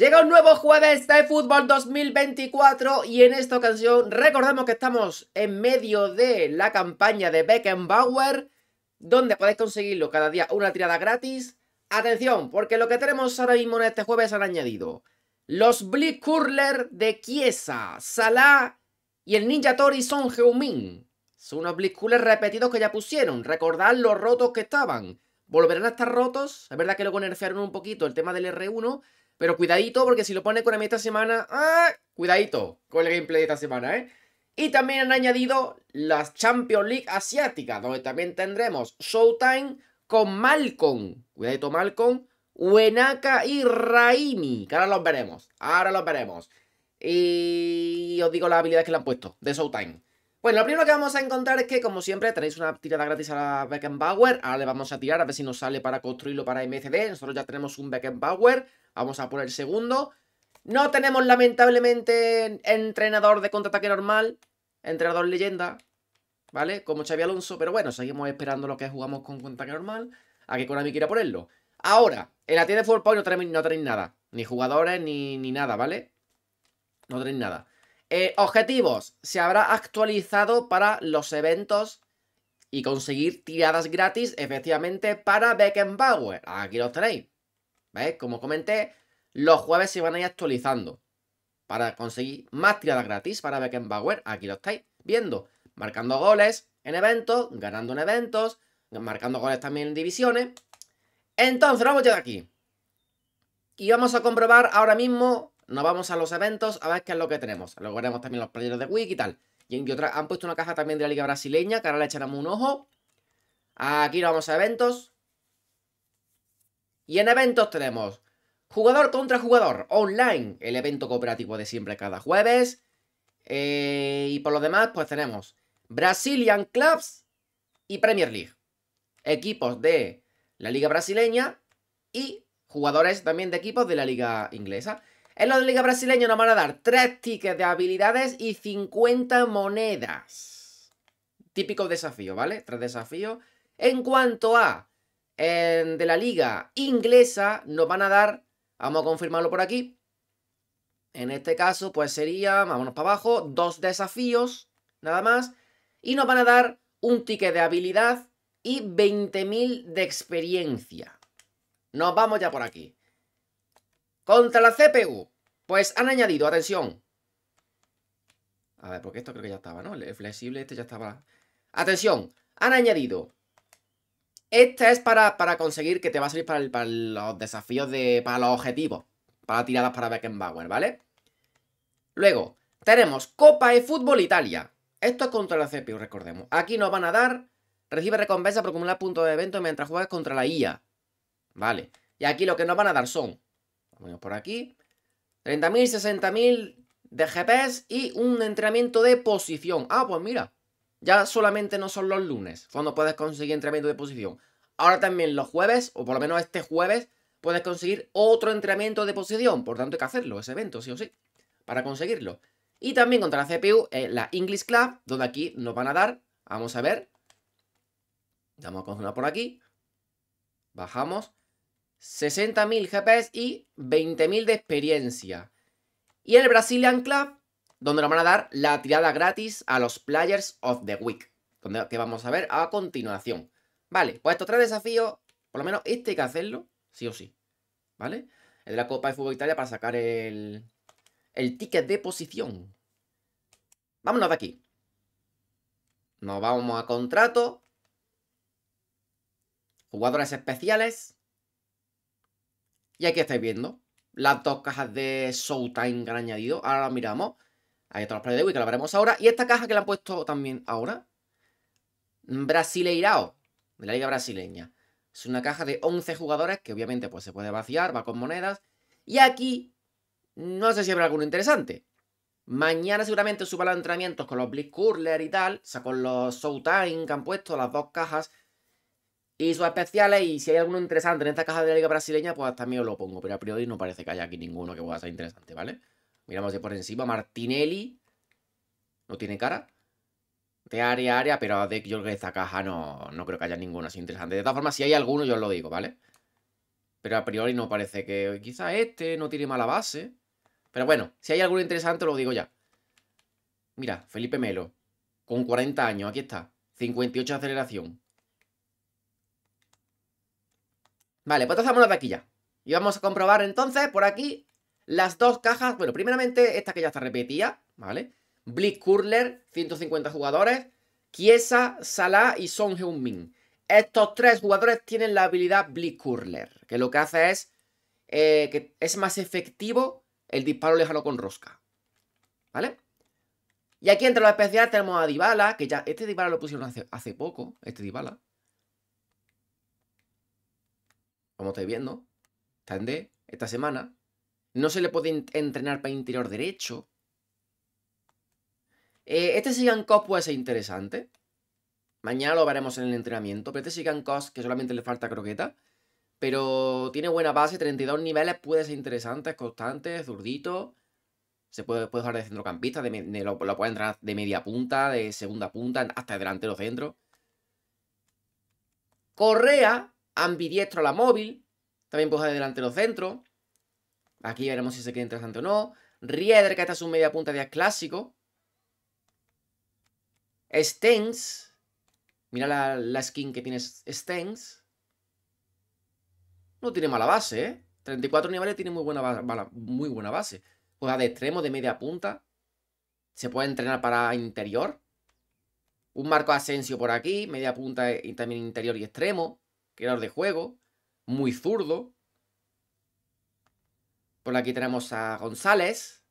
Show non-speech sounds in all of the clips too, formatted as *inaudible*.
Llega un nuevo jueves de fútbol 2024 y en esta ocasión recordemos que estamos en medio de la campaña de Beckenbauer, donde podéis conseguirlo cada día una tirada gratis. Atención, porque lo que tenemos ahora mismo en este jueves han añadido los Blitz de Kiesa, Salah y el Ninja Tori Son Son unos Blitz repetidos que ya pusieron, recordad los rotos que estaban. Volverán a estar rotos, es verdad que luego nerfearon un poquito el tema del R1, pero cuidadito, porque si lo pone Konami esta semana, ¡ah! cuidadito con el gameplay de esta semana, ¿eh? Y también han añadido las Champions League asiáticas, donde también tendremos Showtime con Malcolm. Cuidadito, Malcolm. Wenaka y Raimi. Que ahora los veremos. Ahora los veremos. Y os digo las habilidades que le han puesto de Showtime. Bueno, lo primero que vamos a encontrar es que, como siempre, tenéis una tirada gratis a la Beckenbauer. Ahora le vamos a tirar a ver si nos sale para construirlo para MCD. Nosotros ya tenemos un Beckenbauer. Vamos a poner segundo. No tenemos, lamentablemente, entrenador de contraataque normal. Entrenador leyenda. ¿Vale? Como Xavi Alonso. Pero bueno, seguimos esperando lo que jugamos con contraataque normal. A que Konami quiera ponerlo. Ahora, en la tienda de Fútbol no no tenéis nada. Ni jugadores, ni, ni nada, ¿vale? No tenéis nada. Eh, objetivos. Se habrá actualizado para los eventos y conseguir tiradas gratis, efectivamente, para Beckenbauer. Aquí los tenéis. ¿Veis? Como comenté, los jueves se van a ir actualizando para conseguir más tiradas gratis para Beckenbauer. Aquí lo estáis viendo. Marcando goles en eventos, ganando en eventos, marcando goles también en divisiones. Entonces, vamos ya de aquí. Y vamos a comprobar ahora mismo nos vamos a los eventos a ver qué es lo que tenemos. Luego veremos también los playeros de Wiki y tal. Y en otra, han puesto una caja también de la Liga Brasileña, que ahora le echaremos un ojo. Aquí nos vamos a eventos. Y en eventos tenemos jugador contra jugador, online, el evento cooperativo de siempre cada jueves. Eh, y por lo demás, pues tenemos Brazilian Clubs y Premier League. Equipos de la Liga Brasileña y jugadores también de equipos de la Liga Inglesa. En la Liga Brasileña nos van a dar tres tickets de habilidades y 50 monedas. Típico desafío, ¿vale? Tres desafíos. En cuanto a em, de la Liga Inglesa, nos van a dar, vamos a confirmarlo por aquí. En este caso, pues sería, vámonos para abajo, dos desafíos, nada más. Y nos van a dar un ticket de habilidad y 20.000 de experiencia. Nos vamos ya por aquí. Contra la CPU. Pues han añadido, atención. A ver, porque esto creo que ya estaba, ¿no? El flexible este ya estaba. Atención, han añadido. Esta es para, para conseguir que te va a salir para, los desafíos de... Para los objetivos. Para tiradas para Beckenbauer, ¿vale? Luego, tenemos Copa de Fútbol Italia. Esto es contra la CPU, recordemos. Aquí nos van a dar... Recibe recompensa por acumular puntos de evento mientras juegas contra la IA. Vale. Y aquí lo que nos van a dar son... Vamos por aquí. 30.000, 60.000 de GPS y un entrenamiento de posición. Ah, pues mira, ya solamente no son los lunes cuando puedes conseguir entrenamiento de posición. Ahora también los jueves, o por lo menos este jueves, puedes conseguir otro entrenamiento de posición. Por tanto, hay que hacerlo, ese evento, sí o sí, para conseguirlo. Y también contra la CPU, eh, la English Club, donde aquí nos van a dar, vamos a ver, vamos a coger una por aquí, bajamos, 60.000 GPS y 20.000 de experiencia. Y el Brazilian Club, donde nos van a dar la tirada gratis a los Players of the Week, donde, que vamos a ver a continuación. Vale, pues estos tres desafíos, por lo menos este hay que hacerlo, sí o sí. ¿Vale? El de la Copa de Fútbol Italia para sacar el, el ticket de posición. Vámonos de aquí. Nos vamos a contrato. Jugadores especiales. Y aquí estáis viendo las dos cajas de Showtime que han añadido. Ahora las miramos. hay otras la de Wii, que la veremos ahora. Y esta caja que la han puesto también ahora. Brasileirao, de la liga brasileña. Es una caja de 11 jugadores que obviamente pues, se puede vaciar, va con monedas. Y aquí, no sé si habrá alguno interesante. Mañana seguramente suba los entrenamientos con los Blitzcurler y tal, o sea, con los Showtime que han puesto, las dos cajas. Y sus especiales, y si hay alguno interesante en esta caja de la liga brasileña, pues también os lo pongo. Pero a priori no parece que haya aquí ninguno que pueda ser interesante, ¿vale? Miramos de por encima. Martinelli. No tiene cara. De área a área, pero de, yo creo que esta caja no, no creo que haya ninguno así interesante. De todas formas, si hay alguno, yo os lo digo, ¿vale? Pero a priori no parece que... Quizá este no tiene mala base. Pero bueno, si hay alguno interesante, lo digo ya. Mira, Felipe Melo. Con 40 años, aquí está. 58 de aceleración. Vale, pues entonces de aquí ya. Y vamos a comprobar entonces por aquí las dos cajas. Bueno, primeramente esta que ya está repetida, ¿vale? Bleak Curler, 150 jugadores. Kiesa, Salah y Son Heung-min. Estos tres jugadores tienen la habilidad Bleak Curler, que lo que hace es eh, que es más efectivo el disparo lejano con rosca. ¿Vale? Y aquí entre los especiales tenemos a Dybala, que ya este Dybala lo pusieron hace, hace poco, este Dybala. como estáis viendo, está en D esta semana. No se le puede entrenar para interior derecho. Eh, este Sigan Cost puede ser interesante. Mañana lo veremos en el entrenamiento. Pero este Sigan Cos, que solamente le falta croqueta. Pero tiene buena base, 32 niveles, puede ser interesante, es constante, es zurdito. Se puede, jugar de centrocampista, lo, puede entrar de media punta, de segunda punta, hasta los centros. Correa ambidiestro a la móvil, también puede de de delantero centro. Aquí veremos si se queda interesante o no. Rieder, que es un media punta de clásico. Stengs. Mira la, skin que tiene Stengs. No tiene mala base, ¿eh? 34 niveles tiene muy buena, base, muy buena base. de extremo, de media punta. Se puede entrenar para interior. Un marco Asensio por aquí, media punta eh, y también interior y extremo creador de juego, muy zurdo. Por aquí tenemos a González,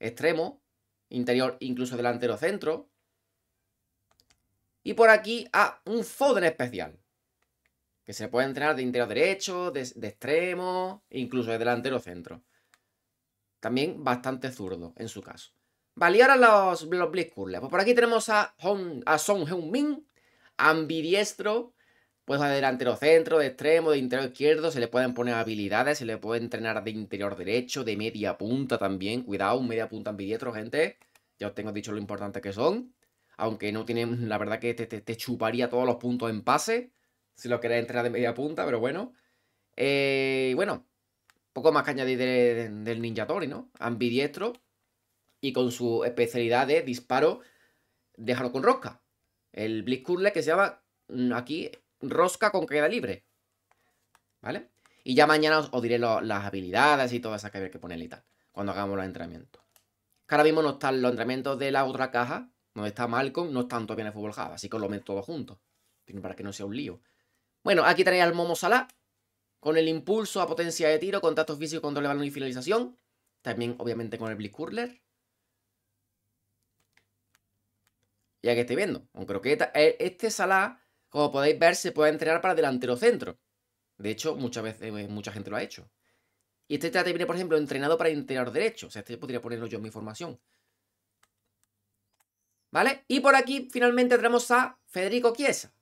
extremo, interior incluso delantero centro. Y por aquí a un Foden especial, que se puede entrenar de interior derecho, de, extremo, incluso de delantero centro. También bastante zurdo en su caso. Vale, y ahora los, los Pues por aquí tenemos a, a Song Heung-min, ambidiestro, pues hacer delantero centro, de extremo, de interior izquierdo, se le pueden poner habilidades, se le puede entrenar de interior derecho, de media punta también. Cuidado, media punta ambidiestro, gente. Ya os tengo dicho lo importante que son. Aunque no tienen, la verdad que te, te, chuparía todos los puntos en pase. Si lo queréis entrenar de media punta, pero bueno. Eh, bueno, poco más que añadir del Ninja Tori, ¿no? Ambidiestro y con su especialidad de disparo, Déjalo con rosca. El Blitzkrieg que se llama mm, aquí rosca con queda libre. ¿Vale? Y ya mañana os, diré las habilidades y todas esas que hay que ponerle y tal. Cuando hagamos los entrenamientos. ahora mismo no están los entrenamientos de la otra caja, donde está Malcolm, no están todavía bien el Fútbol Java. Así que lo meto todo junto, Para que no sea un lío. Bueno, aquí tenéis al Momo Salah. Con el impulso a potencia de tiro, contacto físico, control de balón y finalización. También, obviamente, con el Blitz Curler. Ya que estoy viendo. Con croqueta. Eh, este Salah como podéis ver, se puede entrenar para delantero centro. De hecho, muchas veces eh, mucha gente lo ha hecho. Y este trate viene, por ejemplo, entrenado para interior derecho. O sea, este podría ponerlo yo en mi formación. ¿Vale? Y por aquí finalmente tenemos a Federico Chiesa.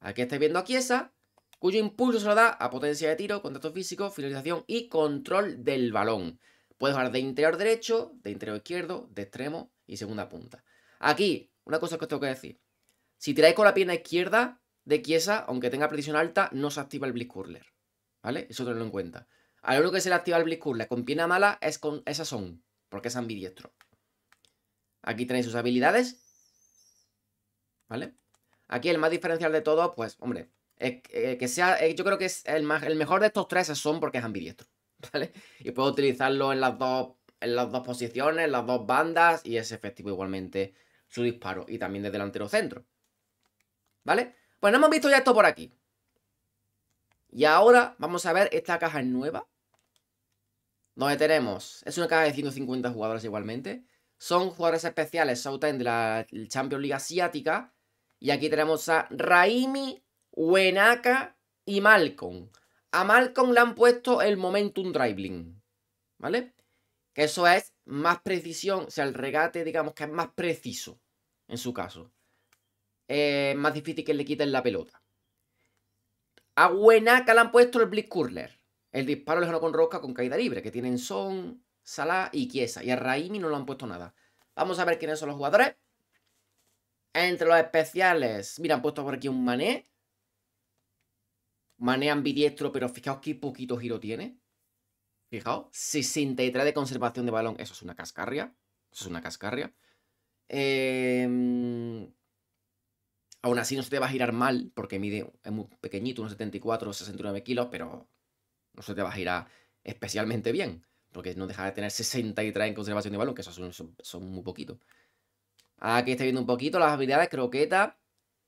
Aquí estáis viendo a Chiesa, cuyo impulso se lo da a potencia de tiro, contacto físico, finalización y control del balón. Puedes jugar de interior derecho, de interior izquierdo, de extremo y segunda punta. Aquí, una cosa que os tengo que decir. Si tiráis con la pierna izquierda de quiesa, aunque tenga precisión alta, no se activa el Blitz Curler. ¿Vale? Eso tenedlo en cuenta. A lo único que se le activa el Blitz Curler con pierna mala es con esa son, porque es ambidiestro. Aquí tenéis sus habilidades. ¿Vale? Aquí el más diferencial de todos, pues, hombre, eh, que sea, eh, yo creo que es el, más, el mejor de estos tres es son porque es ambidiestro. *laughs* ¿Vale? Y puedo utilizarlo en las dos en las dos posiciones, en las dos bandas y es efectivo igualmente su disparo y también de delantero centro. ¿Vale? Pues no hemos visto ya esto por aquí. Y ahora vamos a ver esta caja nueva. Donde tenemos... Es una caja de 150 jugadores igualmente. Son jugadores especiales, Southend de la Champions League Asiática. Y aquí tenemos a Raimi, Wenaka y Malcolm. A Malcolm le han puesto el Momentum Dribbling. ¿Vale? Que eso es más precisión, o sea, el regate, digamos que es más preciso en su caso. Eh, más difícil que le quiten la pelota. A Huenaca le han puesto el Blitz Curler. El disparo lejano con rosca con caída libre, que tienen Son, Salah y quiesa Y a Raimi no le han puesto nada. Vamos a ver quiénes son los jugadores. Entre los especiales, mira, han puesto por aquí un Mané. Mané ambidiestro, pero fijaos qué poquito giro tiene. Fijaos, 63 de conservación de balón. Eso es una cascarria. Eso es una cascarria. Eh, Aún así no se te va a girar mal, porque mide, es muy pequeñito, unos 74, 69 kilos, pero no se te va a girar especialmente bien, porque no deja de tener 63 en conservación de balón, que eso son, muy poquitos. Aquí está viendo un poquito las habilidades, croqueta,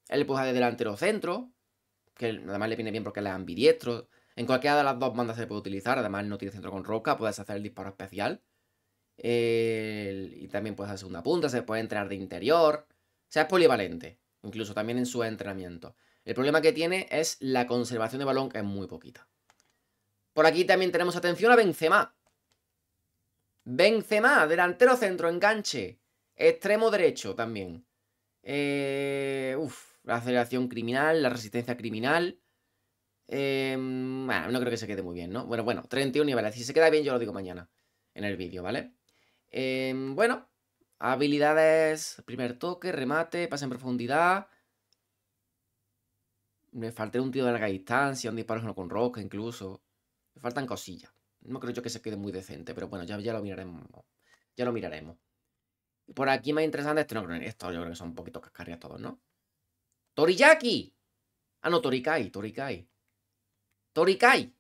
él puja de delantero centro, que además le viene bien porque él es ambidiestro. En cualquiera de las dos bandas se puede utilizar, además no tiene centro con roca, puedes hacer el disparo especial. Y también puedes hacer segunda punta, se puede entrar de interior. O sea, es polivalente incluso también en su entrenamiento. El problema que tiene es la conservación de balón, que es muy poquita. Por aquí también tenemos atención a Benzema. Benzema, delantero centro, enganche. Extremo derecho también. Eh, la aceleración criminal, la resistencia criminal. Eh, bueno, no creo que se quede muy bien, ¿no? Bueno, bueno, 31 niveles. Si se queda bien, yo lo digo mañana en el vídeo, ¿vale? Eh, bueno, Habilidades, primer toque, remate, pase en profundidad. Me falté un tiro de larga distancia, un disparo con roca incluso. Me faltan cosillas. No creo yo que se quede muy decente, pero bueno, ya, ya lo miraremos. Ya lo miraremos. Por aquí más interesante, este no creo esto, yo creo que son un poquito cascarrias todos, ¿no? ¡Toriyaki! Ah, no, Torikai, Torikai. ¡Torikai!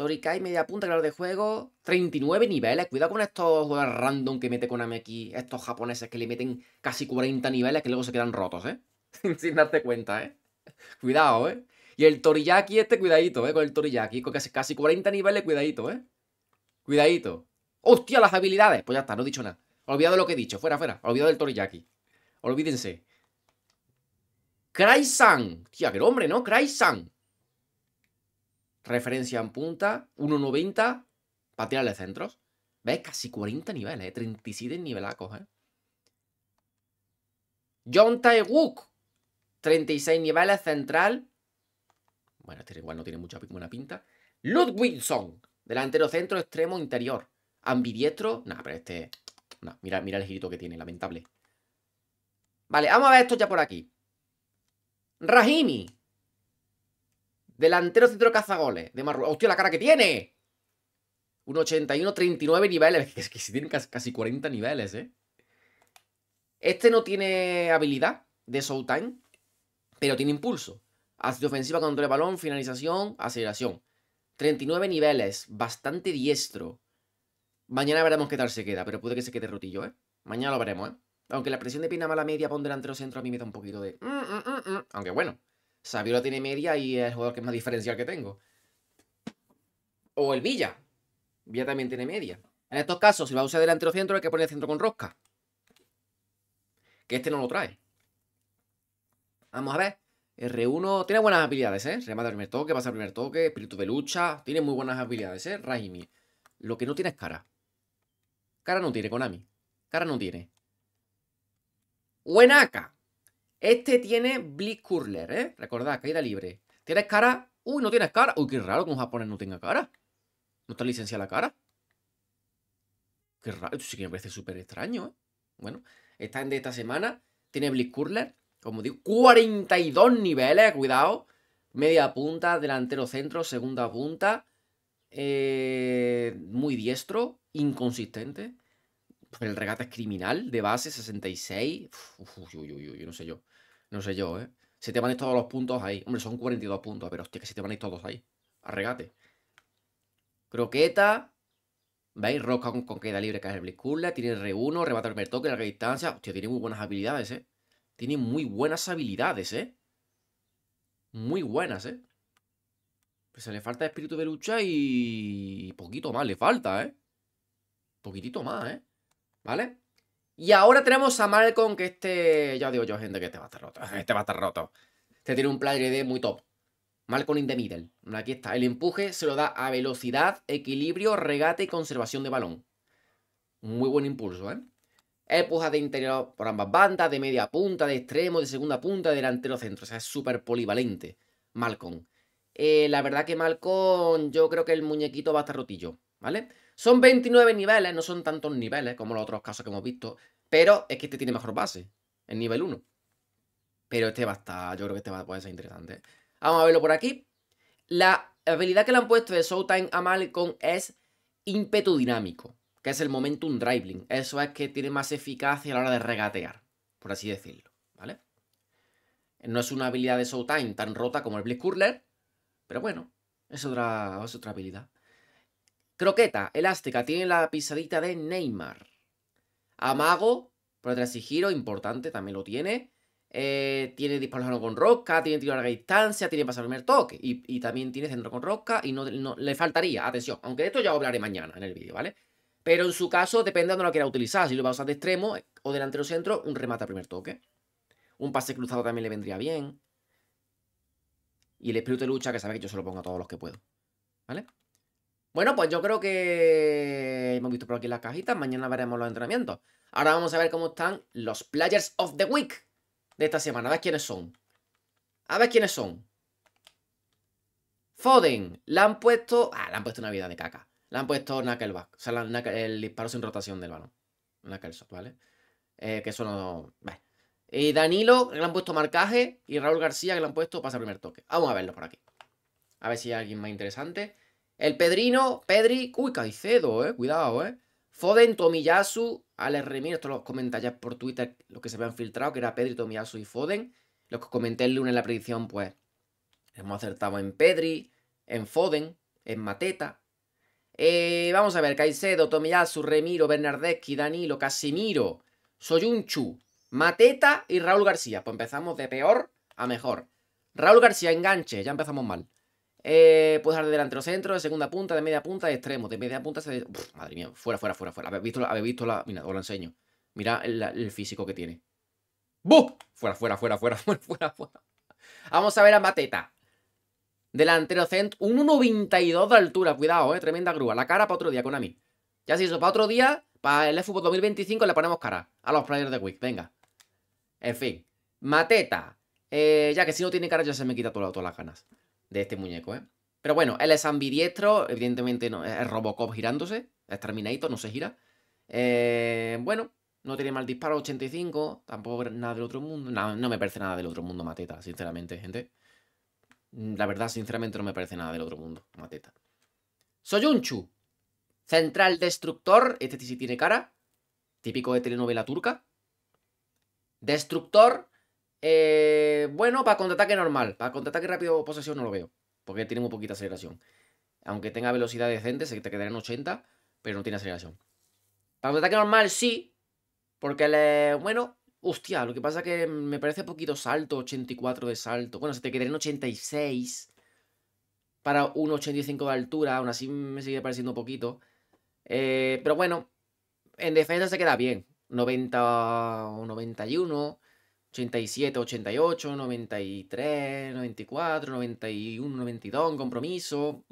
Torikai, media punta, claro de juego. 39 niveles. Cuidado con estos jugadores random que mete con aquí. Estos japoneses que le meten casi 40 niveles que luego se quedan rotos, ¿eh? *laughs* Sin darte cuenta, ¿eh? Cuidado, ¿eh? Y el Toriyaki este, cuidadito, ¿eh? Con el Toriyaki. Con casi, 40 niveles, cuidadito, ¿eh? Cuidadito. ¡Hostia, las habilidades! Pues ya está, no he dicho nada. Olvidado lo que he dicho. Fuera, fuera. Olvidado del Toriyaki. Olvídense. Kraisan. san Tía, qué hombre, no Kraisan referencia en punta, 1.90 para tirarle centros. ¿Ves? Casi 40 niveles, ¿eh? 37 a coger John Tae 36 niveles central. Bueno, este igual no tiene mucha buena pinta. Ludwigson, delantero centro, extremo, interior. Ambidiestro. nada pero este... mira, mira el girito que tiene, lamentable. Vale, vamos a ver esto ya por aquí. Rahimi, Delantero centro cazagoles de Marruecos. ¡Hostia, la cara que tiene! Un 81, 39 niveles. *laughs* Es que si tienen casi 40 niveles, ¿eh? Este no tiene habilidad de Showtime, pero tiene impulso. Hace ofensiva, contra el balón, finalización, aceleración. 39 niveles, bastante diestro. Mañana veremos qué tal se queda, pero puede que se quede rotillo, ¿eh? Mañana lo veremos, ¿eh? Aunque la presión de Pina mala media pond delantero centro a mí me da un poquito de... Mm, mm, mm, aunque bueno, Sabiola tiene media y es el jugador que es más diferencial que tengo. O el Villa. Villa también tiene media. En estos casos, si va a usar delantero centro, hay que poner el centro con rosca. Que este no lo trae. Vamos a ver. R1 tiene buenas habilidades, ¿eh? Remata el primer toque, pasa el primer toque, espíritu de lucha. Tiene muy buenas habilidades, ¿eh? Raimi. Lo que no tiene es cara. Cara no tiene, Konami. Cara no tiene. Buenaca. Este tiene Blitz ¿eh? Recordad, caída libre. ¿Tienes cara? Uy, no tienes cara. Uy, qué raro que un japonés no tenga cara. No está licenciada la cara. Qué raro. Esto sí que me parece súper extraño, ¿eh? Bueno, está en de esta semana. Tiene Blitz Como digo, 42 niveles, cuidado. Media punta, delantero centro, segunda punta. Eh, muy diestro, inconsistente. Pues el regate es criminal, de base 66. uy, no sé yo. No sé yo, ¿eh? Se te van a todos los puntos ahí. Hombre, son 42 puntos, pero hostia, que se te van a ir todos ahí. A regate. Croqueta. ¿Veis? Roca con, queda libre, cae el Tiene R1, rebata el primer toque, larga distancia. Hostia, tiene muy buenas habilidades, ¿eh? Tiene muy buenas habilidades, ¿eh? Muy buenas, ¿eh? Pues se le falta espíritu de lucha y... Poquito más le falta, ¿eh? Poquitito más, ¿eh? ¿vale? Y ahora tenemos a Malcolm, que este, ya digo yo, gente, que este va a estar roto. Este va a estar roto. Este tiene un player de muy top. Malcolm in the middle. Aquí está. El empuje se lo da a velocidad, equilibrio, regate y conservación de balón. Muy buen impulso, ¿eh? Empuja de interior por ambas bandas, de media punta, de extremo, de segunda punta, delantero centro. O sea, es súper polivalente. Malcolm. Eh, la verdad que Malcolm, yo creo que el muñequito va a estar rotillo, ¿vale? Son 29 niveles, no son tantos niveles como los otros casos que hemos visto, pero es que este tiene mejor base, el nivel 1. Pero este va a estar, yo creo que este va a poder ser interesante. Vamos a verlo por aquí. La habilidad que le han puesto de Showtime a Malcolm es ímpetu dinámico, que es el momentum driving Eso es que tiene más eficacia a la hora de regatear, por así decirlo, ¿vale? No es una habilidad de Showtime tan rota como el Blitz Curler, pero bueno, es otra habilidad. Croqueta, elástica, tiene la pisadita de Neymar. Amago, por detrás y giro, importante, también lo tiene. Eh, tiene disparo con rosca, tiene tiro a larga distancia, tiene pasar primer toque. Y, también tiene centro con rosca y no, le faltaría, atención, aunque de esto ya hablaré mañana en el vídeo, ¿vale? Pero en su caso, depende de dónde lo quiera utilizar. Si lo va a usar de extremo eh, o delantero centro, un remate a primer toque. Un pase cruzado también le vendría bien. Y el espíritu de lucha, que sabe que yo se lo pongo a todos los que puedo. ¿Vale? Bueno, pues yo creo que hemos visto por aquí las cajitas. Mañana veremos los entrenamientos. Ahora vamos a ver cómo están los Players of the Week de esta semana. A ver quiénes son. A ver quiénes son. Foden. Le han puesto... Ah, le han puesto una vida de caca. Le han puesto Knuckleback. O sea, el disparo sin rotación del balón. Knuckleback, ¿vale? Eh, que eso no... Y Danilo, le han puesto marcaje. Y Raúl García, que le han puesto pasa primer toque. Vamos a verlo por aquí. A ver si hay alguien más interesante. El Pedrino, Pedri, uy, Caicedo, eh, cuidado, eh. Foden, Tomiyasu, Alex Remiro. esto lo comentáis por Twitter, lo que se me han filtrado, que era Pedri, Tomiyasu y Foden. Los que comenté el lunes en la predicción, pues, hemos acertado en Pedri, en Foden, en Mateta. Eh, vamos a ver, Caicedo, Tomiyasu, Remiro, Bernardeschi, Danilo, Casimiro, Soyunchu, Mateta y Raúl García. Pues empezamos de peor a mejor. Raúl García, enganche, ya empezamos mal. Eh, puedes dar de delantero centro, de segunda punta, de media punta, de extremo. De media punta se. madre mía, fuera, fuera, fuera, fuera. Habéis visto, visto la. Mira, os lo enseño. Mira el, físico que tiene. ¡Buf! Fuera, fuera, fuera, *laughs* fuera, fuera, fuera, Vamos a ver a Mateta. Delantero centro. 1.92 de altura. Cuidado, eh. Tremenda grúa. La cara para otro día, con mí. Ya se eso para otro día. Para el fútbol 2025 le ponemos cara a los players de Wick. Venga. En fin. Mateta. Eh, ya que si no tiene cara ya se me quita todas las ganas de este muñeco, ¿eh? Pero bueno, él es ambidiestro, evidentemente no, es Robocop girándose, es Terminator, no se gira. Eh, bueno, no tiene mal disparo, 85, tampoco nada del otro mundo, no, no me parece nada del otro mundo Mateta, sinceramente, gente. Mm, la verdad, sinceramente, no me parece nada del otro mundo Mateta. Soyunchu, central destructor, este sí tiene cara, típico de telenovela turca. Destructor, eh, bueno, para contraataque normal. Para contraataque rápido posesión no lo veo. Porque tiene muy poquita aceleración. Aunque tenga velocidad decente, se te quedará en 80, pero no tiene aceleración. Para contraataque normal sí. Porque le. Bueno, hostia, lo que pasa es que me parece poquito salto, 84 de salto. Bueno, se te quedará en 86. Para un 85 de altura, aún así me sigue pareciendo poquito. Eh, pero bueno, en defensa se queda bien. 90 o 91. 87, 88, 93, 94, 91, 92, compromiso.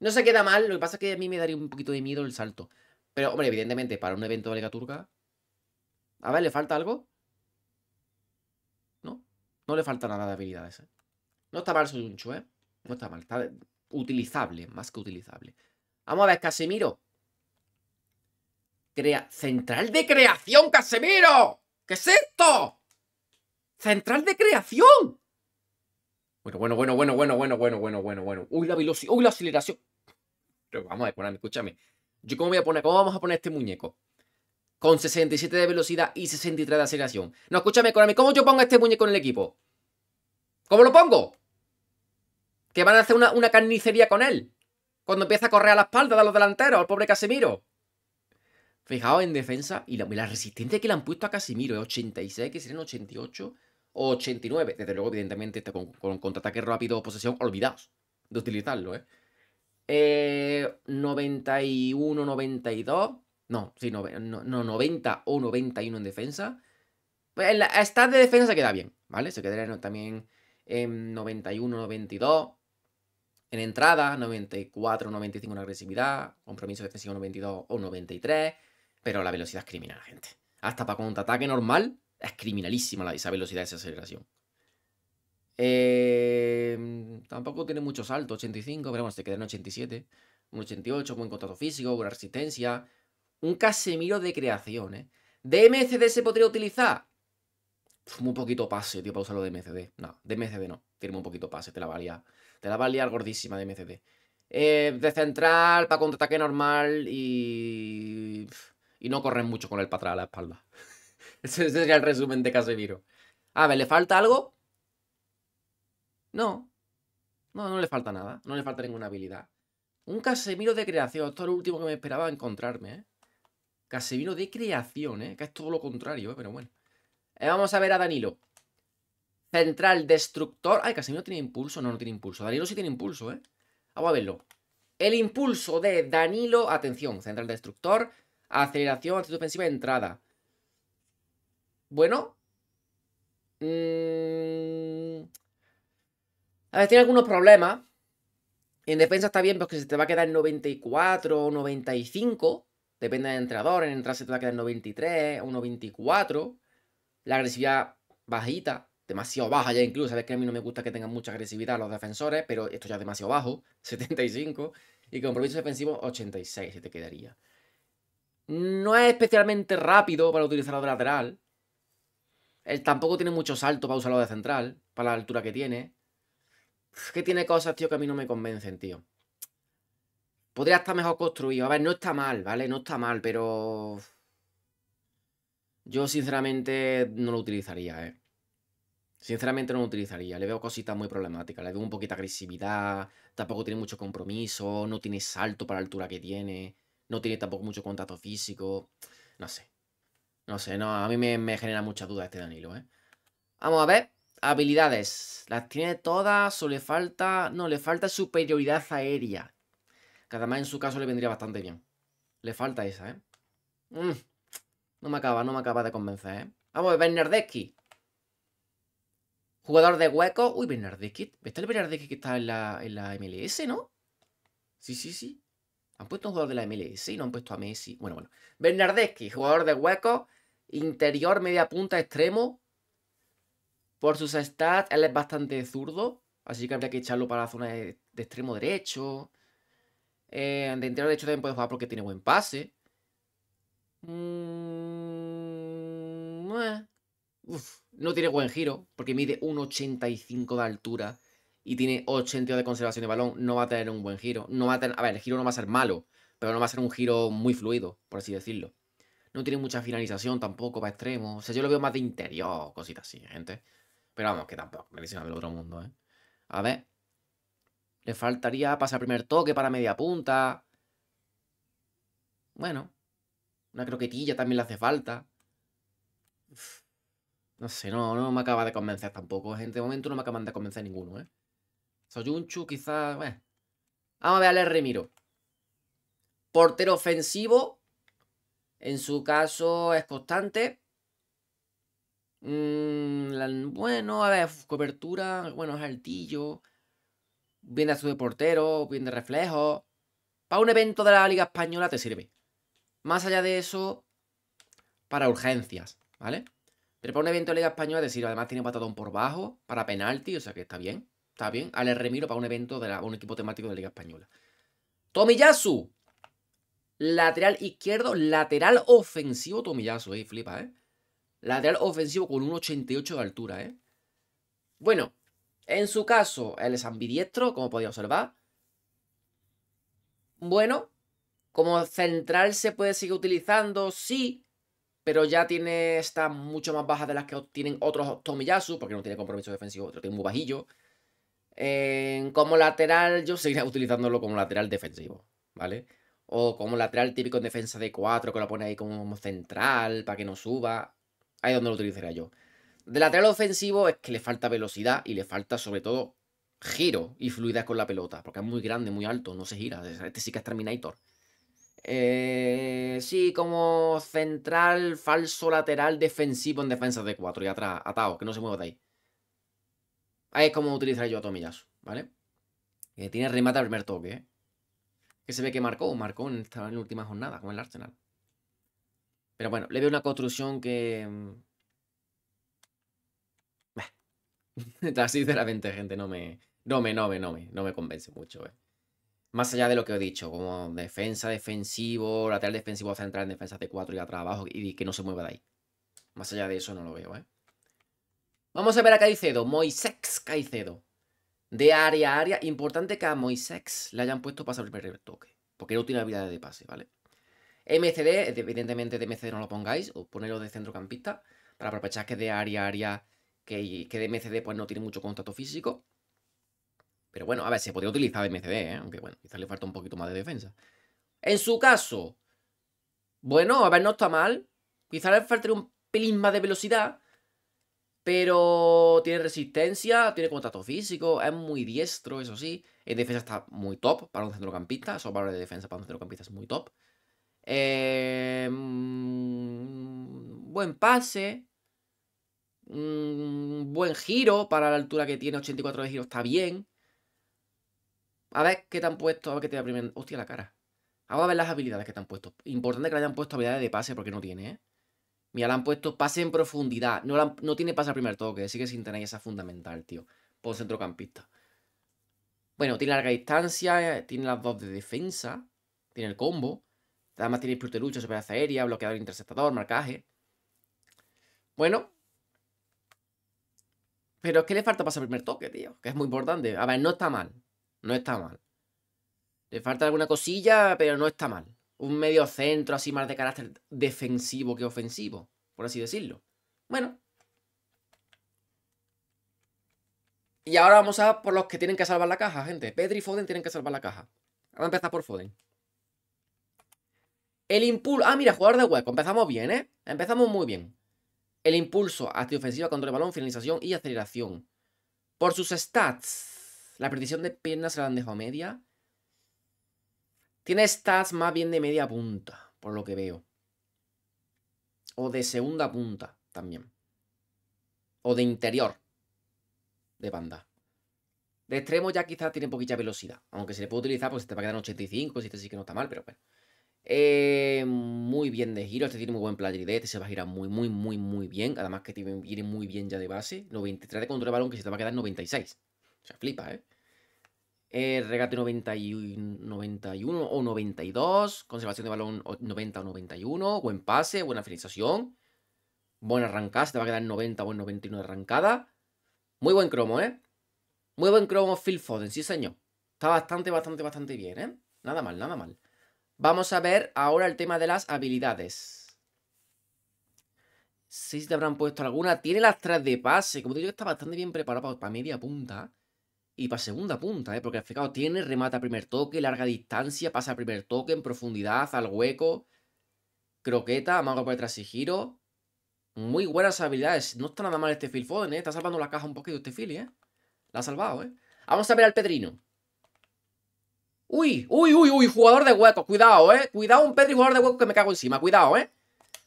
No se queda mal, lo que pasa es que a mí me daría un poquito de miedo el salto. Pero, hombre, evidentemente, para un evento de Liga Turca... A ver, ¿le falta algo? No, no le falta nada de habilidades. ¿eh? No está mal su chue. ¿eh? No está mal, está utilizable, más que utilizable. Vamos a ver, Casemiro. Crea... ¡Central de creación, Casemiro! ¿Qué es esto? Central de creación. Bueno, bueno, bueno, bueno, bueno, bueno, bueno, bueno, bueno, bueno. Uy, la velocidad, uy, la aceleración. Pero vamos a ponerme escúchame. Yo cómo voy a poner, cómo vamos a poner este muñeco con 67 de velocidad y 63 de aceleración. No, escúchame, Konami, ¿cómo yo pongo este muñeco en el equipo? ¿Cómo lo pongo? Que van a hacer una, carnicería con él. Cuando empieza a correr a la espalda de los delanteros, al pobre Casemiro. Fijaos en defensa y la, la, resistencia que le han puesto a Casemiro. Es ¿eh? 86, que serían 88. 89. Desde luego, evidentemente, este con, contraataque rápido o posesión, olvidados de utilizarlo, ¿eh? 91, eh, 92. No, sí, 90 o 91 en defensa. Pues en de defensa se queda bien, ¿vale? Se quedaría también en 91, 92. En entrada, 94, 95 en agresividad. Compromiso defensivo 92 o 93. Pero la velocidad es criminal, gente. Hasta para contraataque normal, es criminalísima la, esa velocidad, esa aceleración. Em, tampoco tiene muchos salto, 85, pero bueno, se queda en 87. Un 88, buen contacto físico, buena resistencia. Un Casemiro de creación, ¿eh? DMCD se podría utilizar? muy poquito pase, tío, para usarlo de MCD. No, de MCD no. Tiene muy poquito pase, te la valía, a Te la va a gordísima de MCD. Eh, de central, para contraataque normal y... Y no corren mucho con el para atrás a la espalda. Ese sería el resumen de Casemiro. A ver, ¿le falta algo? No. No, no le falta nada. No le falta ninguna habilidad. Un Casemiro de creación. Esto es lo último que me esperaba encontrarme, ¿eh? Casemiro de creación, ¿eh? Que es todo lo contrario, ¿eh? Pero bueno. Eh, vamos a ver a Danilo. Central, destructor. Ay, Casemiro tiene impulso. No, no tiene impulso. Danilo sí tiene impulso, ¿eh? Vamos a verlo. El impulso de Danilo. Atención, central, destructor. Aceleración, actitud ofensiva, entrada bueno. Mm, a ver, tiene algunos problemas. En defensa está bien porque se te va a quedar en 94 o 95. Depende del entrenador. En entrada se te va a quedar en 93 o 94. La agresividad bajita. Demasiado baja ya incluso. Sabes que a mí no me gusta que tengan mucha agresividad los defensores. Pero esto ya es demasiado bajo. 75. *laughs* Y compromiso defensivo 86 se te quedaría. No es especialmente rápido para utilizarlo de lateral. Él eh, tampoco tiene mucho salto para usarlo de central, para la altura que tiene. Es que tiene cosas, tío, que a mí no me convencen, tío. Podría estar mejor construido. A ver, no está mal, ¿vale? No está mal, pero... Yo, sinceramente, no lo utilizaría, ¿eh? Sinceramente no lo utilizaría. Le veo cositas muy problemáticas. Le veo un poquito de agresividad. Tampoco tiene mucho compromiso. No tiene salto para la altura que tiene. No tiene tampoco mucho contacto físico. No sé. No sé, no, a mí me, me genera mucha duda este Danilo, ¿eh? Vamos a ver. Habilidades. Las tiene todas, o le falta... No, le falta superioridad aérea. Que además en su caso le vendría bastante bien. Le falta esa, ¿eh? Mm. No me acaba, no me acaba de convencer, ¿eh? Vamos, a ver, Bernardeschi. Jugador de hueco. Uy, Bernardeschi. Está el Bernardeschi que está en la, en la MLS, ¿no? Sí, sí, sí. Han puesto un jugador de la MLS y no han puesto a Messi. Bueno, bueno. Bernardeschi, jugador de hueco. Interior, media punta, extremo. Por sus stats, él es bastante zurdo. Así que habría que echarlo para la zona de, extremo derecho. Eh, de interior derecho también puede jugar porque tiene buen pase. Mm, eh. no tiene buen giro porque mide 1,85 de altura y tiene 80 de conservación de balón. No va a tener un buen giro. No va a, tener, a ver, el giro no va a ser malo, pero no va a ser un giro muy fluido, por así decirlo. No tiene mucha finalización tampoco va extremo. O sea, yo lo veo más de interior, cositas así, gente. Pero vamos, que tampoco Me dicen del otro mundo, ¿eh? A ver. Le faltaría pasar primer toque para media punta. Bueno. Una croquetilla también le hace falta. No sé, no, no me acaba de convencer tampoco. Gente, de momento no me acaban de convencer ninguno, ¿eh? Chu quizás... Vamos a ver a Remiro. Portero ofensivo en su caso es constante. Mm, bueno, a ver, cobertura, bueno, es altillo. Bien a su deportero, portero, bien de reflejo. Para un evento de la Liga Española te sirve. Más allá de eso, para urgencias, ¿vale? Pero para un evento de Liga Española te sirve. Además tiene patadón por bajo, para penalti, o sea que está bien. Está bien. Ale Remiro para un evento de la, un equipo temático de la Liga Española. Tomiyasu, Lateral izquierdo, lateral ofensivo, tomillazo eh, flipa, eh. Lateral ofensivo con un 88 de altura, eh. Bueno, en su caso, él es ambidiestro, como podía observar. Bueno, como central se puede seguir utilizando, sí, pero ya tiene está mucho más baja de las que tienen otros tomillazos porque no tiene compromiso defensivo, pero tiene muy bajillo. como lateral, yo seguiría *laughs* utilizándolo como lateral defensivo, ¿vale? O como lateral típico en defensa de 4, que lo pone ahí como central para que no suba. Ahí es donde lo utilizaría yo. De lateral ofensivo es que le falta velocidad y le falta sobre todo giro y fluidez con la pelota. Porque es muy grande, muy alto, no se gira. Este sí que es Terminator. Eh, sí, como central, falso lateral defensivo en defensa de 4 y atrás, atado, que no se mueva de ahí. Ahí es como utilizaría yo a Tomillas ¿vale? Que tiene remate al primer toque, ¿eh? que se ve que marcó, marcó en, esta, última jornada con el Arsenal. Pero bueno, le veo una construcción que... Mm, *laughs* *laughs* Sinceramente, gente, no me, no me, no no me, convence mucho. Eh. Más allá de lo que he dicho, como defensa, defensivo, lateral defensivo, central, defensa de 4 y atrás abajo y que no se mueva de ahí. Más allá de eso no lo veo, eh. Vamos a ver a Caicedo, Moisex Caicedo de área a área. Importante que a Moisex le hayan puesto para saber primer toque, porque no tiene habilidades de pase, ¿vale? MCD, evidentemente de MCD no lo pongáis, o ponerlo de centrocampista, para aprovechar que de área a área, que, que de MCD pues no tiene mucho contacto físico. Pero bueno, a ver, se podría utilizar de MCD, ¿eh? aunque bueno, quizás le falta un poquito más de defensa. En su caso, bueno, a ver, no está mal. Quizás le falta un pelín más de velocidad, pero tiene resistencia, tiene contacto físico, es muy diestro, eso sí. En defensa está muy top para un centrocampista. Esos valores de defensa para un centrocampista es muy top. Eh, mm, buen pase. Mm, buen giro para la altura que tiene. 84 de giro está bien. A ver qué te han puesto. A ver qué te da primero. Hostia, la cara. Vamos a ver las habilidades que te han puesto. Importante que le hayan puesto habilidades de pase porque no tiene, ¿eh? Mira, le han puesto pase en profundidad. No, no tiene pase al primer toque, que sin tener esa fundamental, tío. Por centrocampista. Bueno, tiene larga distancia, eh, tiene las dos de defensa, tiene el combo. Además tiene espíritu de lucha, aérea, bloqueador interceptador, marcaje. Bueno. Pero es que le falta pase al primer toque, tío. Que es muy importante. A ver, no está mal. No está mal. Le falta alguna cosilla, pero no está mal un medio centro así más de carácter defensivo que ofensivo, por así decirlo. Bueno. Y ahora vamos a por los que tienen que salvar la caja, gente. Pedri y Foden tienen que salvar la caja. Vamos a empezar por Foden. El impulso... Ah, mira, jugador de hueco. Empezamos bien, ¿eh? Empezamos muy bien. El impulso, ofensiva, control de balón, finalización y aceleración. Por sus stats, la precisión de piernas se la han dejado media. Tiene stats más bien de media punta, por lo que veo. O de segunda punta también. O de interior de banda. De extremo ya quizás tiene poquita velocidad. Aunque se le puede utilizar, pues te va a quedar en 85, si este sí que no está mal, pero bueno. Eh, muy bien de giro, este tiene muy buen player este se va a girar muy, muy, muy, muy bien. Además que tiene, viene muy bien ya de base. 93 de control de balón que se te va a quedar 96. O sea, flipa, ¿eh? Eh, regate 90 y 91 o 92, conservación de balón 90 o 91, buen pase, buena finalización, buena arrancada, se te va a quedar 90 o 91 de arrancada. Muy buen cromo, ¿eh? Muy buen cromo Phil Foden, sí señor. Está bastante, bastante, bastante bien, ¿eh? Nada mal, nada mal. Vamos a ver ahora el tema de las habilidades. Si te habrán puesto alguna. Tiene las tres de pase. Como te digo, está bastante bien preparado para media punta y para segunda punta, ¿eh? porque el tiene, remata primer toque, larga distancia, pasa a primer toque, en profundidad, al hueco, croqueta, amago por detrás y giro. Muy buenas habilidades. No está nada mal este Phil Foden, ¿eh? Está salvando la caja un poquito este Phil, ¿eh? La ha salvado, ¿eh? Vamos a ver al Pedrino. ¡Uy! ¡Uy, uy, uy! Jugador de hueco. Cuidado, ¿eh? Cuidado un Pedrino jugador de hueco que me cago encima. Cuidado, ¿eh?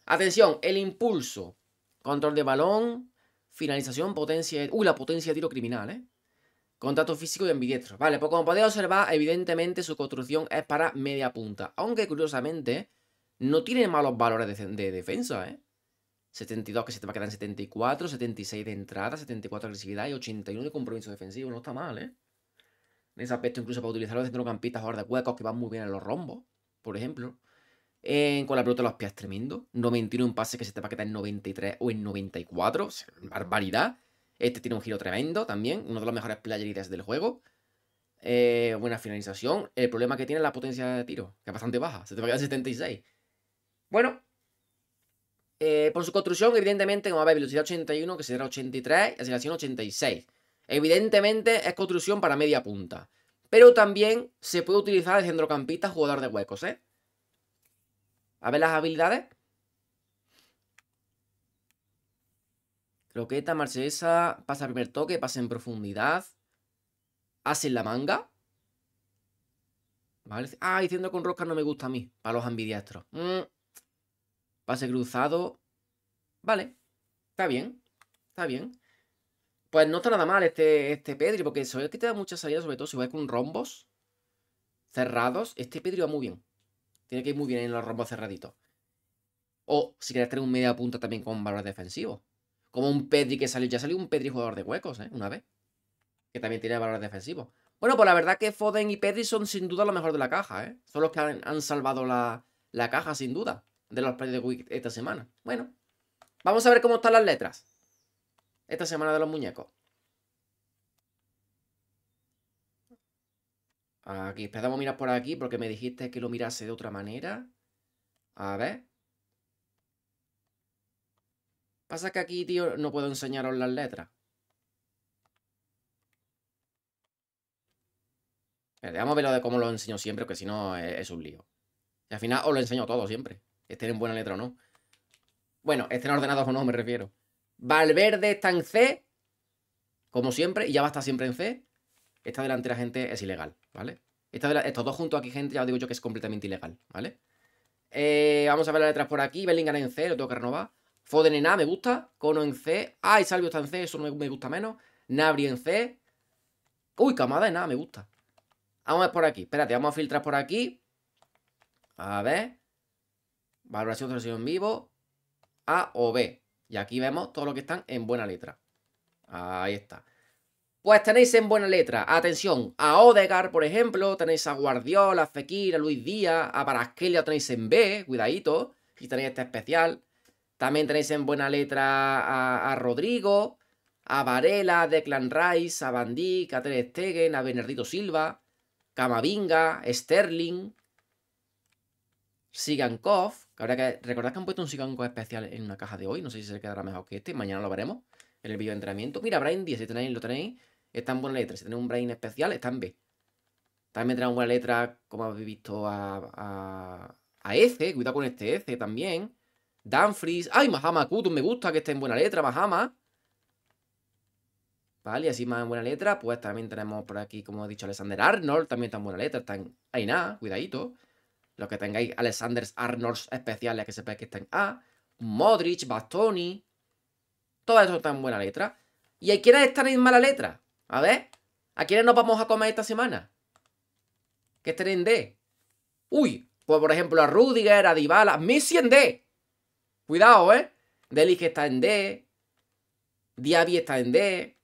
Atención, el impulso. Control de balón. Finalización, potencia... ¡Uy, la potencia de tiro criminal, eh! Contrato físico y ambidiestro. Vale, pues como podéis observar, evidentemente su construcción es para media punta. Aunque, curiosamente, no tiene malos valores de, defensa, ¿eh? 72 que se te va a quedar en 74, 76 de entrada, 74 de agresividad y 81 de compromiso defensivo. No está mal, ¿eh? En ese aspecto, incluso para utilizarlo los centrocampistas jugadores de huecos que van muy bien en los rombos, por ejemplo. Eh, con la pelota de los pies tremendo. 91 pase, que se te va a quedar en 93 o en 94. barbaridad. Este tiene un giro tremendo también, uno de los mejores playerides del juego. Eh, buena finalización. El problema que tiene es la potencia de tiro, que es bastante baja, se te va a quedar 76. Bueno, eh, por su construcción, evidentemente, como haber velocidad 81, que será 83, aceleración 86. Evidentemente es construcción para media punta. Pero también se puede utilizar de centrocampista jugador de huecos, ¿eh? A ver las habilidades. Roqueta, marchesa pasa primer toque, pasa en profundidad. Hace la manga. Ah, diciendo con rosca no me gusta a mí, para los ambidiestros. Mm. Pase cruzado. Vale, está bien, está bien. Pues no está nada mal este, este Pedri, porque eso que te da mucha salida, sobre todo si vas con rombos cerrados. Este Pedri va muy bien. Tiene que ir muy bien en los rombos cerraditos. O si quieres tener un media punta también con valor defensivos. Como un Pedri que salió. Ya salió un Pedri jugador de huecos, ¿eh? Una vez. Que también tiene valor defensivo Bueno, pues la verdad que Foden y Pedri son sin duda lo mejor de la caja, ¿eh? Son los que han, salvado la, caja, sin duda, de los partidos de esta semana. Bueno, vamos a ver cómo están las letras. Esta semana de los muñecos. Aquí, esperamos mirar por aquí porque me dijiste que lo mirase de otra manera. A ver. Pasa que aquí, tío, no puedo enseñaros las letras. Pero vamos a verlo de cómo lo enseño siempre, porque si no es, un lío. Y al final os lo enseño todo siempre. Estén en buena letra o no. Bueno, estén ordenados o no, me refiero. Valverde está en C, como siempre, y ya va a estar siempre en C. Esta delantera, gente, es ilegal, ¿vale? estos dos juntos aquí, gente, ya os digo yo que es completamente ilegal, ¿vale? Eh, vamos a ver las letras por aquí. Bellingham en C, lo tengo que renovar. Foden en A me gusta. Cono en C. Ay, Salvio está en C, eso no me gusta menos. Nabri en C. Uy, Camada en A me gusta. Vamos a ver por aquí. Espérate, vamos a filtrar por aquí. A ver. Valoración de en vivo. A o B. Y aquí vemos todo lo que están en buena letra. Ahí está. Pues tenéis en buena letra, atención, a Odegar, por ejemplo, tenéis a Guardiola, a Fekir, a Luis Díaz, a Parasquelia tenéis en B, cuidadito, y tenéis este especial. También tenéis en buena letra a, Rodrigo, a Varela, Declan Rice, a Bandi, a Ter Stegen, a Benedito Silva, Camavinga, Sterling, Sigankov, que habrá que recordar que han puesto un Sigankov especial en una caja de hoy, no sé si se quedará mejor que este, mañana lo veremos en el vídeo de entrenamiento. Mira, Brain 10, si tenéis, lo tenéis, está en buena letra, si tenéis un Brain especial, está en B. También tenéis buena letra, como habéis visto, a, a, a cuidado con este Eze también. Danfries. ¡Ay, Mahama Kutum! Me gusta que esté en buena letra, Mahama. Vale, así más en buena letra. Pues también tenemos por aquí, como he dicho, Alexander Arnold. También está en buena letra. Está en nada, cuidadito. Los que tengáis Alexander Arnold especiales que sepáis que está en A. Modric, Bastoni. Todo eso está en buena letra. ¿Y a quiénes están en mala letra? A ver. ¿A quiénes nos vamos a comer esta semana? Que estén en D. Uy, pues por ejemplo a Rudiger, a Dybala. Messi en D. Cuidado, ¿eh? que está en D. Diaby está en D.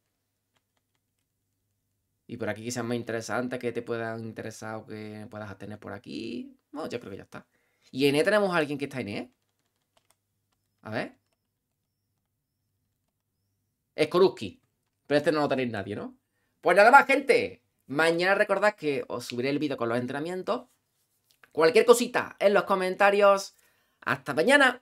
Y por aquí quizás más interesante que te puedan interesar o que puedas tener por aquí. Bueno, yo creo que ya está. Y en E tenemos a alguien que está en E. A ver. Skoruski. Pero este no lo tenéis nadie, ¿no? Pues nada más, gente. Mañana recordad que os subiré el vídeo con los entrenamientos. Cualquier cosita en los comentarios. Hasta mañana.